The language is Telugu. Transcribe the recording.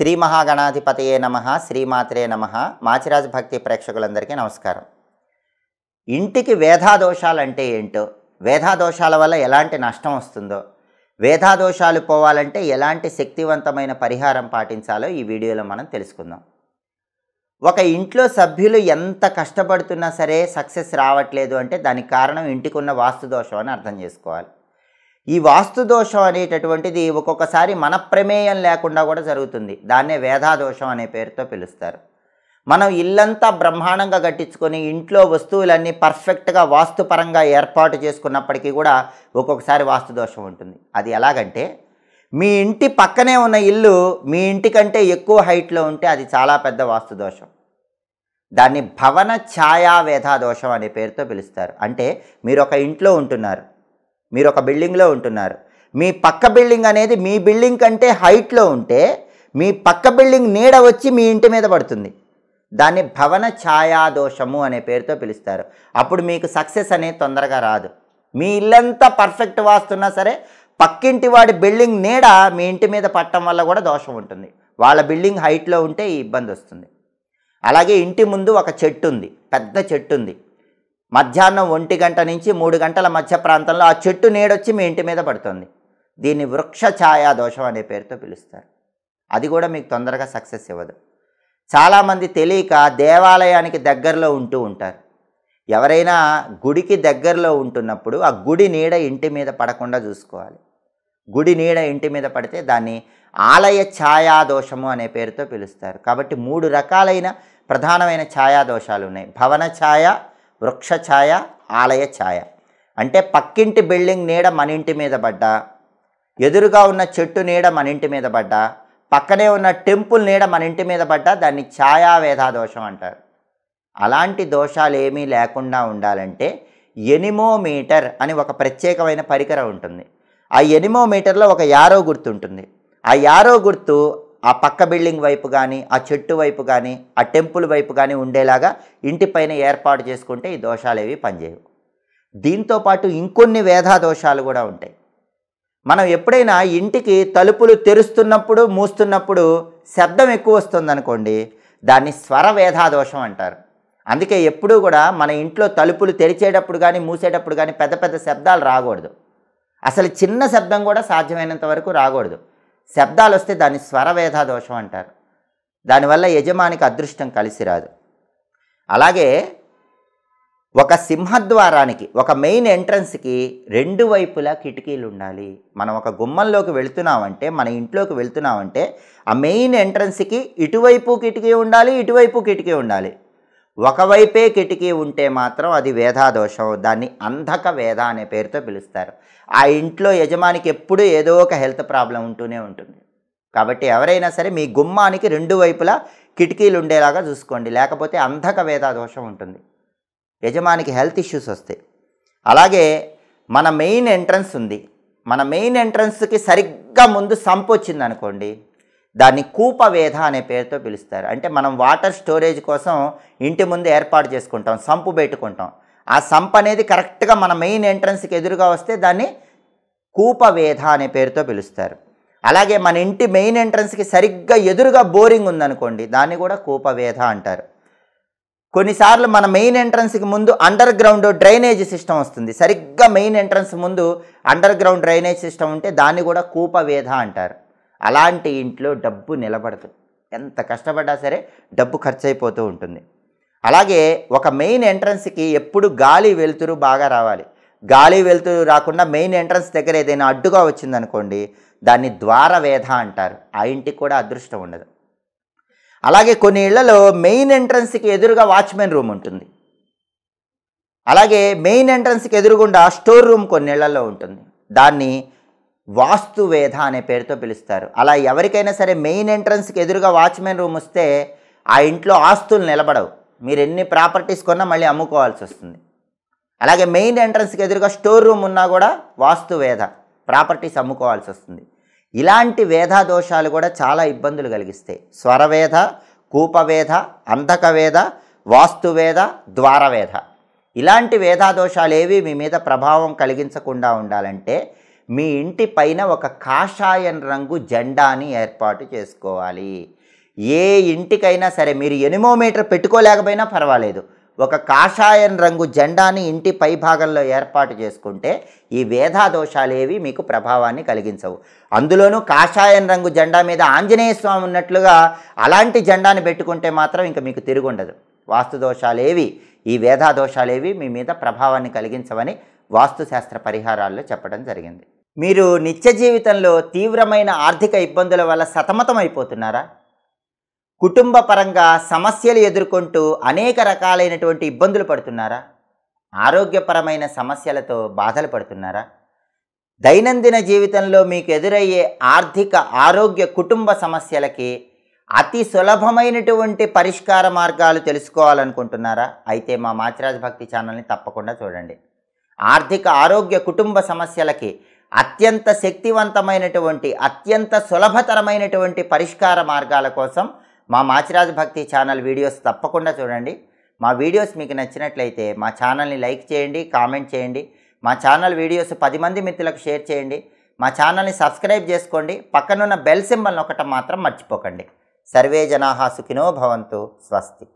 శ్రీ మహాగణాధిపతయే నమ శ్రీమాత్రే నమ మాచిరాజ్ భక్తి ప్రేక్షకులందరికీ నమస్కారం ఇంటికి వేధాదోషాలు అంటే ఏంటో వేధాదోషాల వల్ల ఎలాంటి నష్టం వస్తుందో వేధాదోషాలు పోవాలంటే ఎలాంటి శక్తివంతమైన పరిహారం పాటించాలో ఈ వీడియోలో మనం తెలుసుకుందాం ఒక ఇంట్లో సభ్యులు ఎంత కష్టపడుతున్నా సరే సక్సెస్ రావట్లేదు అంటే దానికి కారణం ఇంటికి ఉన్న వాస్తు అని అర్థం చేసుకోవాలి ఈ వాస్తు దోషం అనేటటువంటిది ఒక్కొక్కసారి మన ప్రమేయం లేకుండా కూడా జరుగుతుంది దాన్నే వేధాదోషం అనే పేరుతో పిలుస్తారు మనం ఇల్లంతా బ్రహ్మాండంగా కట్టించుకొని ఇంట్లో వస్తువులన్నీ పర్ఫెక్ట్గా వాస్తుపరంగా ఏర్పాటు చేసుకున్నప్పటికీ కూడా ఒక్కొక్కసారి వాస్తు దోషం ఉంటుంది అది ఎలాగంటే మీ ఇంటి పక్కనే ఉన్న ఇల్లు మీ ఇంటి కంటే ఎక్కువ హైట్లో ఉంటే అది చాలా పెద్ద వాస్తు దోషం దాన్ని భవన ఛాయా వేధా దోషం అనే పేరుతో పిలుస్తారు అంటే మీరు ఒక ఇంట్లో ఉంటున్నారు మీరు ఒక బిల్డింగ్లో ఉంటున్నారు మీ పక్క బిల్డింగ్ అనేది మీ బిల్డింగ్ కంటే హైట్లో ఉంటే మీ పక్క బిల్డింగ్ నీడ వచ్చి మీ ఇంటి మీద పడుతుంది దాన్ని భవన ఛాయాదోషము అనే పేరుతో పిలుస్తారు అప్పుడు మీకు సక్సెస్ అనేది తొందరగా రాదు మీ ఇల్లంతా పర్ఫెక్ట్ వాస్తున్నా సరే పక్కింటి వాడి బిల్డింగ్ నీడ మీ ఇంటి మీద పట్టడం వల్ల కూడా దోషం ఉంటుంది వాళ్ళ బిల్డింగ్ హైట్లో ఉంటే ఈ ఇబ్బంది వస్తుంది అలాగే ఇంటి ముందు ఒక చెట్టు ఉంది పెద్ద చెట్టు ఉంది మధ్యాహ్నం ఒంటి గంట నుంచి మూడు గంటల మధ్య ప్రాంతంలో ఆ చెట్టు నీడొచ్చి మీ ఇంటి మీద పడుతుంది దీన్ని వృక్ష ఛాయా దోషం అనే పేరుతో పిలుస్తారు అది కూడా మీకు తొందరగా సక్సెస్ ఇవ్వదు చాలామంది తెలియక దేవాలయానికి దగ్గరలో ఉంటూ ఉంటారు ఎవరైనా గుడికి దగ్గరలో ఉంటున్నప్పుడు ఆ గుడి నీడ ఇంటి మీద పడకుండా చూసుకోవాలి గుడి నీడ ఇంటి మీద పడితే దాన్ని ఆలయ ఛాయాదోషము అనే పేరుతో పిలుస్తారు కాబట్టి మూడు రకాలైన ప్రధానమైన ఛాయాదోషాలు ఉన్నాయి భవన ఛాయ వృక్ష ఛాయ ఆలయ ఛాయ అంటే పక్కింటి బిల్డింగ్ నీడ మన ఇంటి మీద పడ్డ ఎదురుగా ఉన్న చెట్టు నీడ మన ఇంటి మీద పడ్డ పక్కనే ఉన్న టెంపుల్ నీడ మన ఇంటి మీద పడ్డ దాన్ని ఛాయావేధా దోషం అంటారు అలాంటి దోషాలు ఏమీ లేకుండా ఉండాలంటే ఎనిమోమీటర్ అని ఒక ప్రత్యేకమైన పరికరం ఉంటుంది ఆ ఎనిమోమీటర్లో ఒక యారో గుర్తు ఉంటుంది ఆ యారో గుర్తు ఆ పక్క బిల్డింగ్ వైపు కానీ ఆ చెట్టు వైపు కానీ ఆ టెంపుల్ వైపు కానీ ఉండేలాగా ఇంటిపైన ఏర్పాటు చేసుకుంటే ఈ దోషాలు ఏవి పనిచేయవు దీంతోపాటు ఇంకొన్ని వేధా దోషాలు కూడా ఉంటాయి మనం ఎప్పుడైనా ఇంటికి తలుపులు తెరుస్తున్నప్పుడు మూస్తున్నప్పుడు శబ్దం ఎక్కువ వస్తుందనుకోండి దాన్ని స్వర వేధాదోషం అంటారు అందుకే ఎప్పుడూ కూడా మన ఇంట్లో తలుపులు తెరిచేటప్పుడు కానీ మూసేటప్పుడు కానీ పెద్ద పెద్ద శబ్దాలు రాకూడదు అసలు చిన్న శబ్దం కూడా సాధ్యమైనంత వరకు రాకూడదు శబ్దాలు వస్తే దాన్ని స్వరవేధ దోషం అంటారు దానివల్ల యజమానికి అదృష్టం కలిసి రాదు అలాగే ఒక సింహద్వారానికి ఒక మెయిన్ ఎంట్రన్స్కి రెండు వైపులా కిటికీలు ఉండాలి మనం ఒక గుమ్మంలోకి వెళుతున్నామంటే మన ఇంట్లోకి వెళుతున్నామంటే ఆ మెయిన్ ఎంట్రన్స్కి ఇటువైపు కిటికీ ఉండాలి ఇటువైపు కిటికీ ఉండాలి ఒకవైపే కిటికీ ఉంటే మాత్రం అది వేధాదోషం దాన్ని అంధక వేధ అనే పేరుతో పిలుస్తారు ఆ ఇంట్లో యజమానికి ఎప్పుడూ ఏదో ఒక హెల్త్ ప్రాబ్లం ఉంటూనే ఉంటుంది కాబట్టి ఎవరైనా సరే మీ గుమ్మానికి రెండు వైపులా కిటికీలు ఉండేలాగా చూసుకోండి లేకపోతే అంధక వేధాదోషం దోషం ఉంటుంది యజమానికి హెల్త్ ఇష్యూస్ వస్తాయి అలాగే మన మెయిన్ ఎంట్రన్స్ ఉంది మన మెయిన్ ఎంట్రన్స్కి సరిగ్గా ముందు సంపు వచ్చింది అనుకోండి దాన్ని కూపవేధ అనే పేరుతో పిలుస్తారు అంటే మనం వాటర్ స్టోరేజ్ కోసం ఇంటి ముందు ఏర్పాటు చేసుకుంటాం సంపు పెట్టుకుంటాం ఆ సంపు అనేది కరెక్ట్గా మన మెయిన్ ఎంట్రన్స్కి ఎదురుగా వస్తే దాన్ని కూపవేధ అనే పేరుతో పిలుస్తారు అలాగే మన ఇంటి మెయిన్ ఎంట్రన్స్కి సరిగ్గా ఎదురుగా బోరింగ్ ఉందనుకోండి దాన్ని కూడా కూపవేధ అంటారు కొన్నిసార్లు మన మెయిన్ ఎంట్రన్స్కి ముందు అండర్ గ్రౌండ్ డ్రైనేజ్ సిస్టమ్ వస్తుంది సరిగ్గా మెయిన్ ఎంట్రన్స్ ముందు అండర్ గ్రౌండ్ డ్రైనేజ్ సిస్టమ్ ఉంటే దాన్ని కూడా కూపవేధ అంటారు అలాంటి ఇంట్లో డబ్బు నిలబడదు ఎంత కష్టపడ్డా సరే డబ్బు ఖర్చు అయిపోతూ ఉంటుంది అలాగే ఒక మెయిన్ ఎంట్రన్స్కి ఎప్పుడు గాలి వెలుతురు బాగా రావాలి గాలి వెలుతురు రాకుండా మెయిన్ ఎంట్రన్స్ దగ్గర ఏదైనా అడ్డుగా వచ్చిందనుకోండి దాన్ని ద్వారవేధ అంటారు ఆ ఇంటికి కూడా అదృష్టం ఉండదు అలాగే కొన్ని ఇళ్లలో మెయిన్ ఎంట్రన్స్కి ఎదురుగా వాచ్మెన్ రూమ్ ఉంటుంది అలాగే మెయిన్ ఎంట్రన్స్కి ఎదురుగుండా స్టోర్ రూమ్ కొన్ని ఇళ్లలో ఉంటుంది దాన్ని వాస్తువేధ అనే పేరుతో పిలుస్తారు అలా ఎవరికైనా సరే మెయిన్ ఎంట్రన్స్కి ఎదురుగా వాచ్మెన్ రూమ్ వస్తే ఆ ఇంట్లో ఆస్తులు నిలబడవు మీరు ఎన్ని ప్రాపర్టీస్ కొన్నా మళ్ళీ అమ్ముకోవాల్సి వస్తుంది అలాగే మెయిన్ ఎంట్రన్స్కి ఎదురుగా స్టోర్ రూమ్ ఉన్నా కూడా వాస్తువేధ ప్రాపర్టీస్ అమ్ముకోవాల్సి వస్తుంది ఇలాంటి వేధా దోషాలు కూడా చాలా ఇబ్బందులు కలిగిస్తాయి స్వరవేధ కూపవేధ అంధకవేధ వాస్తువేధ ద్వారవేధ ఇలాంటి వేధా దోషాలు ఏవి మీ మీద ప్రభావం కలిగించకుండా ఉండాలంటే మీ ఇంటి పైన ఒక కాషాయం రంగు జెండాని ఏర్పాటు చేసుకోవాలి ఏ ఇంటికైనా సరే మీరు ఎనిమోమీటర్ పెట్టుకోలేకపోయినా పర్వాలేదు ఒక కాషాయం రంగు జెండాని ఇంటి పై భాగంలో ఏర్పాటు చేసుకుంటే ఈ దోషాలేవి మీకు ప్రభావాన్ని కలిగించవు అందులోనూ కాషాయం రంగు జెండా మీద ఆంజనేయ స్వామి ఉన్నట్లుగా అలాంటి జెండాని పెట్టుకుంటే మాత్రం ఇంకా మీకు తిరుగుండదు వాస్తు ఏవి ఈ ఏవి మీ మీద ప్రభావాన్ని కలిగించవని వాస్తుశాస్త్ర పరిహారాల్లో చెప్పడం జరిగింది మీరు నిత్య జీవితంలో తీవ్రమైన ఆర్థిక ఇబ్బందుల వల్ల సతమతమైపోతున్నారా కుటుంబ పరంగా సమస్యలు ఎదుర్కొంటూ అనేక రకాలైనటువంటి ఇబ్బందులు పడుతున్నారా ఆరోగ్యపరమైన సమస్యలతో బాధలు పడుతున్నారా దైనందిన జీవితంలో మీకు ఎదురయ్యే ఆర్థిక ఆరోగ్య కుటుంబ సమస్యలకి అతి సులభమైనటువంటి పరిష్కార మార్గాలు తెలుసుకోవాలనుకుంటున్నారా అయితే మా మాచిరాజ్ భక్తి ఛానల్ని తప్పకుండా చూడండి ఆర్థిక ఆరోగ్య కుటుంబ సమస్యలకి అత్యంత శక్తివంతమైనటువంటి అత్యంత సులభతరమైనటువంటి పరిష్కార మార్గాల కోసం మా మాచిరాజు భక్తి ఛానల్ వీడియోస్ తప్పకుండా చూడండి మా వీడియోస్ మీకు నచ్చినట్లయితే మా ఛానల్ని లైక్ చేయండి కామెంట్ చేయండి మా ఛానల్ వీడియోస్ పది మంది మిత్రులకు షేర్ చేయండి మా ఛానల్ని సబ్స్క్రైబ్ చేసుకోండి పక్కనున్న బెల్ సింబల్ ఒకటం మాత్రం మర్చిపోకండి సర్వే జనాహా సుఖినో భవంతు స్వస్తి